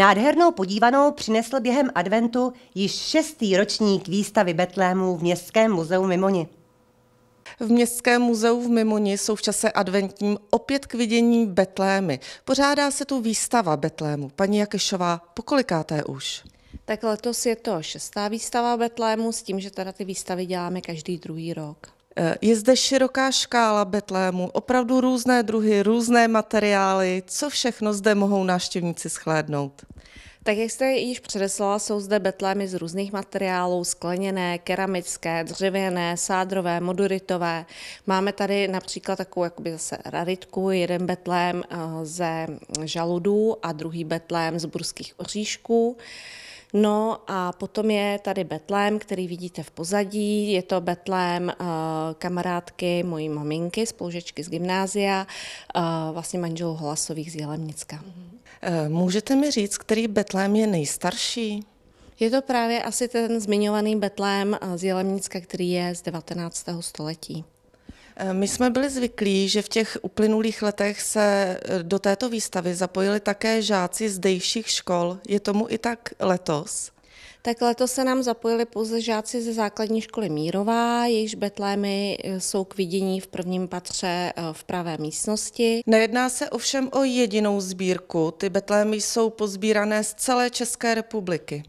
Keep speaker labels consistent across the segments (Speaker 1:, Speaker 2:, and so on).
Speaker 1: Nádhernou podívanou přinesl během adventu již šestý ročník výstavy Betlému v Městském muzeu Mimoni. V Městském muzeu v Mimoni jsou v čase adventním opět k vidění Betlémy. Pořádá se tu výstava Betlému. Paní Jakešová, pokolikáté už?
Speaker 2: Tak letos je to šestá výstava Betlému s tím, že teda ty výstavy děláme každý druhý rok.
Speaker 1: Je zde široká škála Betlému, opravdu různé druhy, různé materiály. Co všechno zde mohou návštěvníci schlédnout?
Speaker 2: Tak jak jste již předeslala, jsou zde betlémy z různých materiálů, skleněné, keramické, dřevěné, sádrové, moduritové. Máme tady například takovou jakoby zase raritku, jeden betlém eh, ze žaludů a druhý betlém z burských oříšků. No a potom je tady betlém, který vidíte v pozadí. Je to betlém eh, kamarádky mojí maminky, spolužečky z gymnázia, eh, vlastně manželů Holasových z Jelemnicka. Eh, můžete mi říct, který betlém je nejstarší? Je to právě asi ten zmiňovaný betlém z Jelemnicka, který je z 19.
Speaker 1: století. My jsme byli zvyklí, že v těch uplynulých letech se eh, do této výstavy zapojili také žáci zdejších škol. Je tomu i tak letos?
Speaker 2: Tak letos se nám zapojili pouze žáci ze základní školy Mírová, jejichž betlémy eh, jsou k vidění v prvním patře eh, v pravé místnosti.
Speaker 1: Nejedná se ovšem o jedinou sbírku, ty betlémy jsou pozbírané z celé České republiky.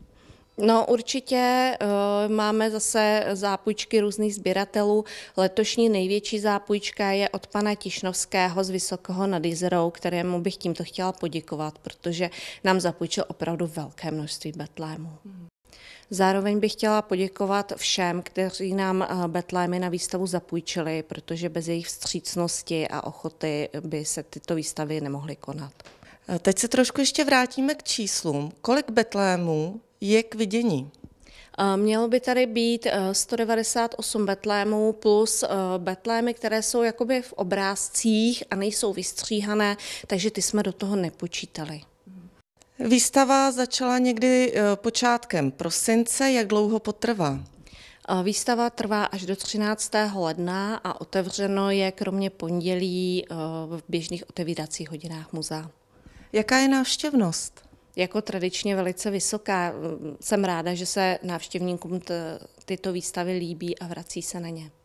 Speaker 2: No určitě eh, máme zase zápůjčky různých sběratelů. Letošní největší zápůjčka je od pana Tišnovského z Vysokého nad Jizerou, kterému bych tímto chtěla poděkovat, protože nám zapůjčil opravdu velké množství betlémů. Mm-hmm. Zároveň bych chtěla poděkovat všem, kteří nám eh, betlémy na výstavu zapůjčili, protože bez jejich vstřícnosti a ochoty by se tyto výstavy
Speaker 1: nemohly konat. Teď se trošku ještě vrátíme k číslům. Kolik betlémů je k vidění?
Speaker 2: Eh, mělo by tady být 198 eh, betlémů plus eh, betlémy, které jsou jakoby v obrázcích a nejsou vystříhané, takže ty jsme do toho nepočítali.
Speaker 1: Výstava začala někdy počátkem prosince. Jak dlouho potrvá? Výstava trvá až do 13.
Speaker 2: ledna a otevřeno je kromě pondělí v běžných otevíracích hodinách muzea. Jaká je návštěvnost? jako tradičně velice vysoká. Jsem ráda, že se návštěvníkům tyto výstavy líbí a vrací se na ně.